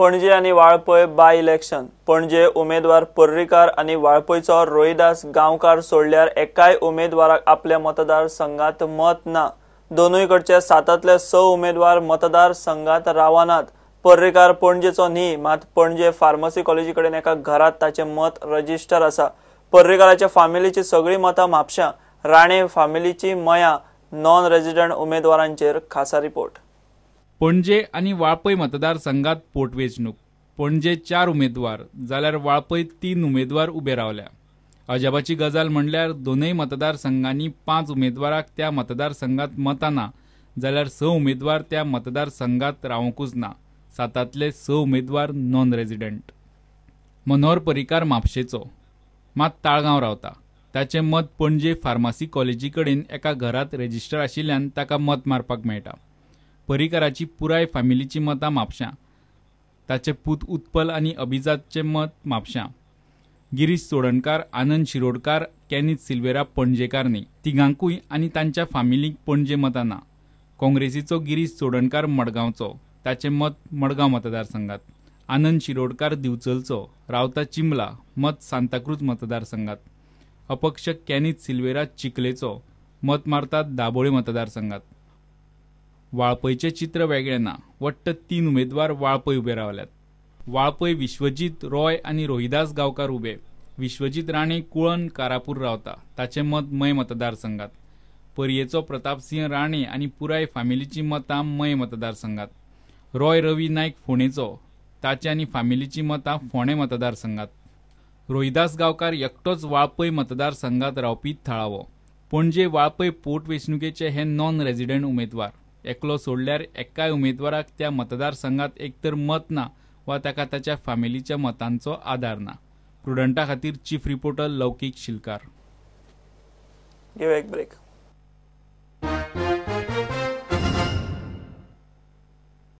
पणजे आणि Valpoi by election पणजे उमेदवार पर्रीकार आणि वाळपयचो रोहिदास गांवकार सोडल्यार एकाय उमेदवाराक आपल्या मतदार मत ना दोनूय कडचे सातांतले स उमेदवार मतदार संघात रावनात पर्रीकार पणजेचो न्ही मात पणजे फार्मसी कॉलेजी कडेन एका घरात ताचे मत रजिस्टर असा पर्रीकाराच्या फामिलीची सगळी मतां म्हापशां राणे फामिलीची मया नॉन रेजिडंट उमेदवारांचेर खासा रिपोर्ट पणजे आणि वाळपय मतदारसंघात पोटवेचणूक पणजे चार उमेदवार जाल्यार वाळपय तीन उमेदवार उभे रावल्या अजापाची गजाल म्हणल्यार दोनूय मतदारसंघांनी पाच उमेदवाराक त्या मतदारसंघात मतां ना जाल्यार स उमेदवार त्या मतदारसंघात रावंकूच ना सातातले स उमेदवार नॉन रेजिडंट मनोहर परिकार म्हापशेचो मात ताळगांव रावता ताचें मत पणजे फार्मासी कॉलेजी कडेन एका घरांत रेजिस्टर आशिल्ल्यान ताका मत मारपाक मेळटा परिकराची पुराय फॅमिलीची मतां म्हापशां ताचे पूत उत्पल आनी अभिजातचे मत म्हापशां गिरीश चोडणकार आनंद शिरोडकार कॅनीत सिल्वेरा पणजेकार न्ही तिगांकूय आनी तांच्या फामिलीक पणजे मतां ना काँग्रेसीचो गिरीश चोडणकार मडगांवचो ताचें मत मडगांव मतदारसंघात आनंद शिरोडकार दिवचलचो रावता चिंबला मत सांताक्रूज मतदारसंघात अपक्ष कॅनीत सिल्वेरा चिकलेचो मत मारतात दाबोळे मतदारसंघात वाळपयचें चित्र वेगळें ना वट्ट तीन उमेदवार वाळपय उभे रावल्यात वाळपय विश्वजीत रॉय आणि रोहिदास गावकार उभे विश्वजीत राणे कुळन कारापूर रावता ताचे मत मय मतदारसंघात परयेचो प्रतापसिंह राणे आणि पुराय फॅमिलीची मतां मय मतदारसंघात रॉय रवी नाईक फोणेचो ताचे आनी फामिलीचीं मतां मतदार मतदारसंघात रोहिदास गावकार एकटोच वाळपय मतदारसंघात रावपी थळावो पणजे वाळपय पोटवेंचणुकेचे हे नॉन रेजिडेंट उमेदवार एकलो सोडल्यार एकाय उमेदवाराक त्या मतदारसंघात एकतर मत ना वा ताका ताच्या फॅमिलीच्या मतांचो आदार ना प्रुडंटा खातीर चीफ रिपोर्टर लौकीक शिलकार एक ब्रेक